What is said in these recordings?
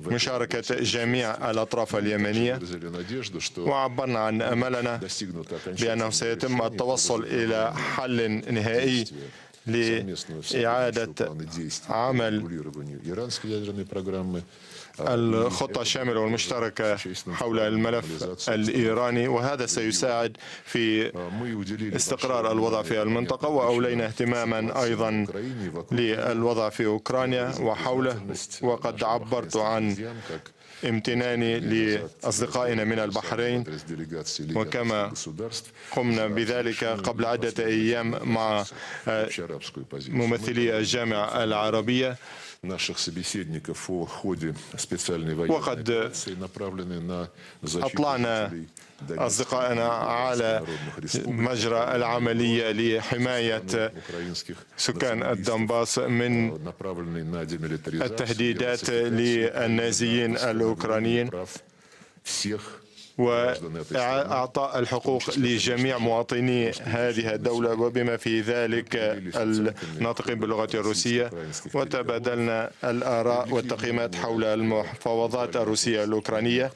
مشاركة جميع الأطراف اليمنية وعبرنا عن أملنا بأنه سيتم التوصل إلى حل نهائي لإعادة عمل الخطة الشاملة والمشتركة حول الملف الإيراني وهذا سيساعد في استقرار الوضع في المنطقة وأولينا اهتماما أيضا للوضع في أوكرانيا وحوله وقد عبرت عن امتناني لأصدقائنا من البحرين وكما قمنا بذلك قبل عدة أيام مع ممثلي الجامعة العربية наших собеседников о ходе специальной военной وقد... операции, направленной на защиту أصدقائنا على مجرى العملية لحماية سكان الدنباس من التهديدات للنازيين الأوكرانيين وإعطاء الحقوق لجميع مواطني هذه الدولة وبما في ذلك الناطقين باللغة الروسية وتبادلنا الآراء والتقييمات حول المفاوضات الروسية الأوكرانية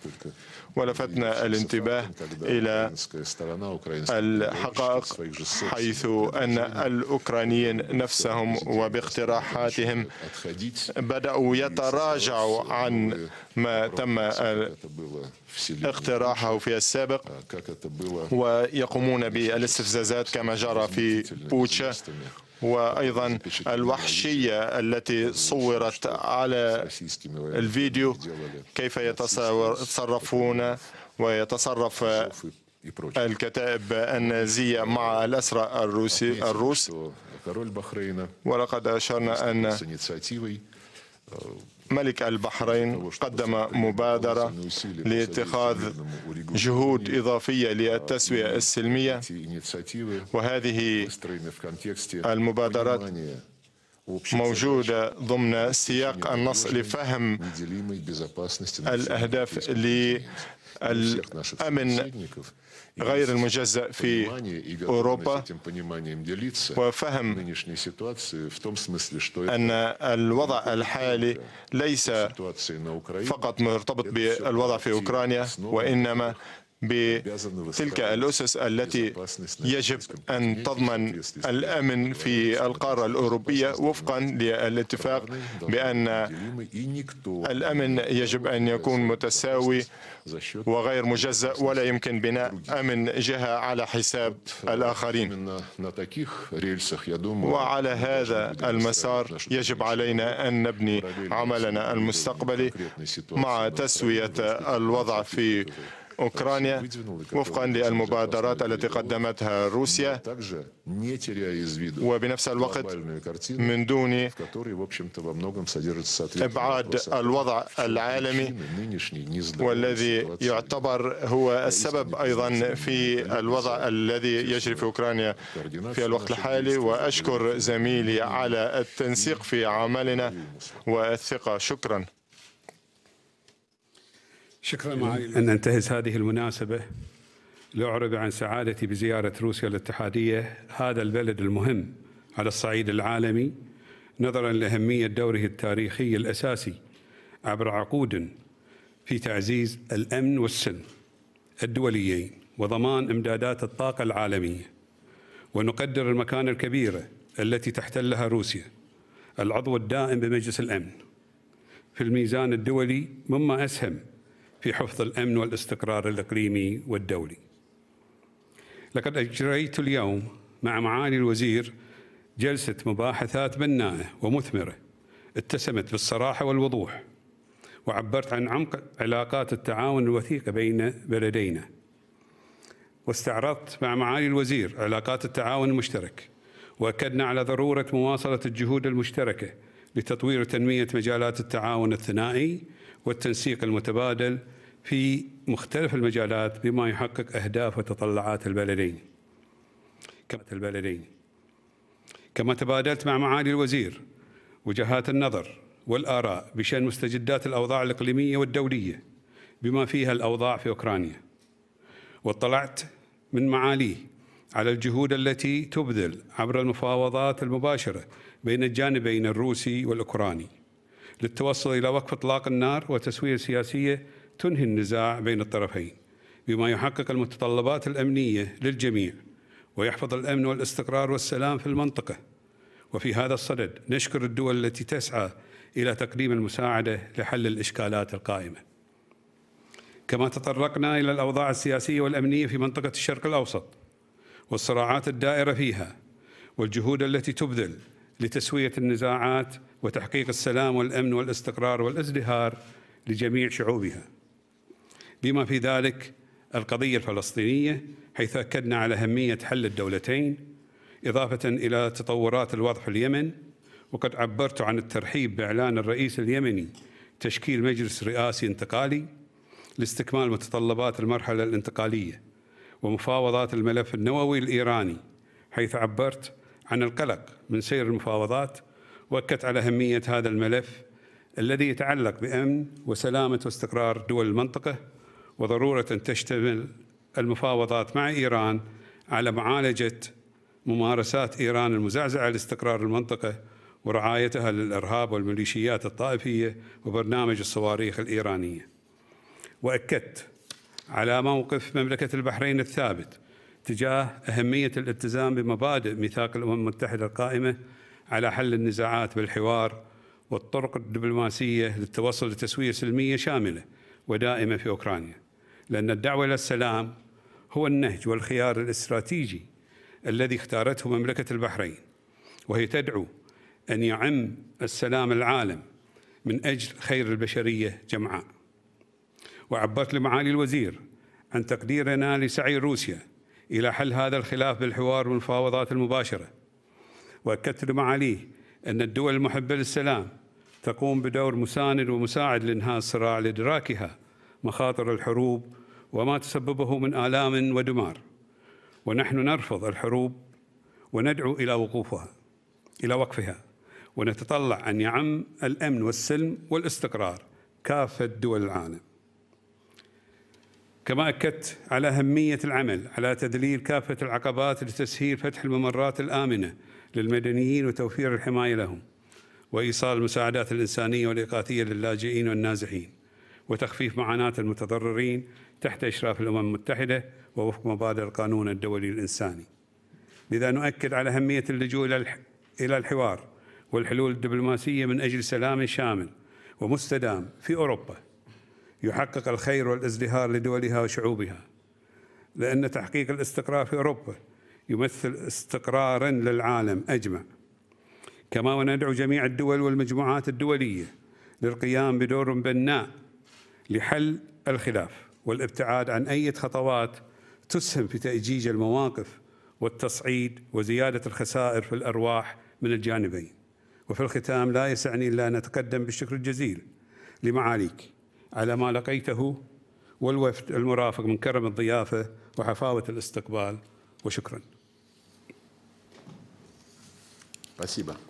ولفتنا الانتباه إلى الحقائق حيث أن الأوكرانيين نفسهم وباقتراحاتهم بدأوا يتراجعوا عن ما تم اقتراحه في السابق ويقومون بالاستفزازات كما جرى في بوتشا وأيضا الوحشية التي صورت على الفيديو كيف يتصرفون ويتصرف الكتائب النازية مع الأسرى الروسي الروس ولقد أشرنا أن ملك البحرين قدم مبادرة لاتخاذ جهود إضافية للتسوية السلمية وهذه المبادرات موجودة ضمن سياق النص لفهم الأهداف للأمن غير المجزأ في أوروبا وفهم أن الوضع الحالي ليس فقط مرتبط بالوضع في أوكرانيا وإنما بتلك الأسس التي يجب أن تضمن الأمن في القارة الأوروبية وفقا للاتفاق بأن الأمن يجب أن يكون متساوي وغير مجزأ ولا يمكن بناء أمن جهة على حساب الآخرين وعلى هذا المسار يجب علينا أن نبني عملنا المستقبلي مع تسوية الوضع في أوكرانيا وفقا للمبادرات التي قدمتها روسيا وبنفس الوقت من دون إبعاد الوضع العالمي والذي يعتبر هو السبب أيضا في الوضع الذي يجري في أوكرانيا في الوقت الحالي وأشكر زميلي على التنسيق في عملنا والثقة شكرا شكرا معالي أن أنتهز هذه المناسبة لأعرب عن سعادتي بزيارة روسيا الاتحادية هذا البلد المهم على الصعيد العالمي نظرا لأهمية دوره التاريخي الأساسي عبر عقود في تعزيز الأمن والسلم الدوليين وضمان إمدادات الطاقة العالمية ونقدر المكان الكبيرة التي تحتلها روسيا العضو الدائم بمجلس الأمن في الميزان الدولي مما أسهم في حفظ الأمن والاستقرار الإقليمي والدولي لقد أجريت اليوم مع معالي الوزير جلسة مباحثات بناءة ومثمرة اتسمت بالصراحة والوضوح وعبرت عن عمق علاقات التعاون الوثيقة بين بلدينا واستعرضت مع معالي الوزير علاقات التعاون المشترك وأكدنا على ضرورة مواصلة الجهود المشتركة لتطوير وتنمية مجالات التعاون الثنائي والتنسيق المتبادل في مختلف المجالات بما يحقق أهداف وتطلعات البلدين البلدين كما تبادلت مع معالي الوزير وجهات النظر والآراء بشأن مستجدات الأوضاع الإقليمية والدولية بما فيها الأوضاع في أوكرانيا واطلعت من معاليه على الجهود التي تبذل عبر المفاوضات المباشرة بين الجانبين الروسي والأوكراني للتوصل إلى وقف إطلاق النار وتسوية سياسية تنهي النزاع بين الطرفين بما يحقق المتطلبات الأمنية للجميع ويحفظ الأمن والاستقرار والسلام في المنطقة وفي هذا الصدد نشكر الدول التي تسعى إلى تقديم المساعدة لحل الإشكالات القائمة كما تطرقنا إلى الأوضاع السياسية والأمنية في منطقة الشرق الأوسط والصراعات الدائرة فيها والجهود التي تبذل لتسوية النزاعات وتحقيق السلام والأمن والاستقرار والازدهار لجميع شعوبها بما في ذلك القضية الفلسطينية حيث أكدنا على أهمية حل الدولتين إضافة إلى تطورات الوضع في اليمن وقد عبرت عن الترحيب بإعلان الرئيس اليمني تشكيل مجلس رئاسي انتقالي لاستكمال متطلبات المرحلة الانتقالية ومفاوضات الملف النووي الإيراني حيث عبرت عن القلق من سير المفاوضات واكدت على اهميه هذا الملف الذي يتعلق بامن وسلامه واستقرار دول المنطقه وضروره ان تشتمل المفاوضات مع ايران على معالجه ممارسات ايران المزعزعه لاستقرار المنطقه ورعايتها للارهاب والميليشيات الطائفيه وبرنامج الصواريخ الايرانيه. واكدت على موقف مملكه البحرين الثابت تجاه أهمية الالتزام بمبادئ ميثاق الأمم المتحدة القائمة على حل النزاعات بالحوار والطرق الدبلوماسية للتوصل لتسوية سلمية شاملة ودائمة في أوكرانيا لأن الدعوة إلى السلام هو النهج والخيار الاستراتيجي الذي اختارته مملكة البحرين وهي تدعو أن يعم السلام العالم من أجل خير البشرية جمعاء وعبرت لمعالي الوزير عن تقديرنا لسعي روسيا إلى حل هذا الخلاف بالحوار والمفاوضات المباشرة وأكدت لمعاليه أن الدول المحبة للسلام تقوم بدور مساند ومساعد لإنهاء الصراع لإدراكها مخاطر الحروب وما تسببه من آلام ودمار ونحن نرفض الحروب وندعو إلى وقوفها إلى وقفها ونتطلع أن يعم الأمن والسلم والاستقرار كافة دول العالم كما أكدت على أهمية العمل على تذليل كافة العقبات لتسهيل فتح الممرات الآمنة للمدنيين وتوفير الحماية لهم وإيصال المساعدات الإنسانية والإغاثية للاجئين والنازحين وتخفيف معاناة المتضررين تحت إشراف الأمم المتحدة ووفق مبادئ القانون الدولي الإنساني لذا نؤكد على أهمية اللجوء إلى الحوار والحلول الدبلوماسية من أجل سلام شامل ومستدام في أوروبا يحقق الخير والازدهار لدولها وشعوبها لأن تحقيق الاستقرار في أوروبا يمثل استقرارا للعالم أجمع كما وندعو جميع الدول والمجموعات الدولية للقيام بدور بناء لحل الخلاف والابتعاد عن أي خطوات تسهم في تأجيج المواقف والتصعيد وزيادة الخسائر في الأرواح من الجانبين وفي الختام لا يسعني إلا أن أتقدم بالشكر الجزيل لمعاليك على ما لقيته والوفد المرافق من كرم الضيافة وحفاوة الاستقبال وشكرا. Спасибо.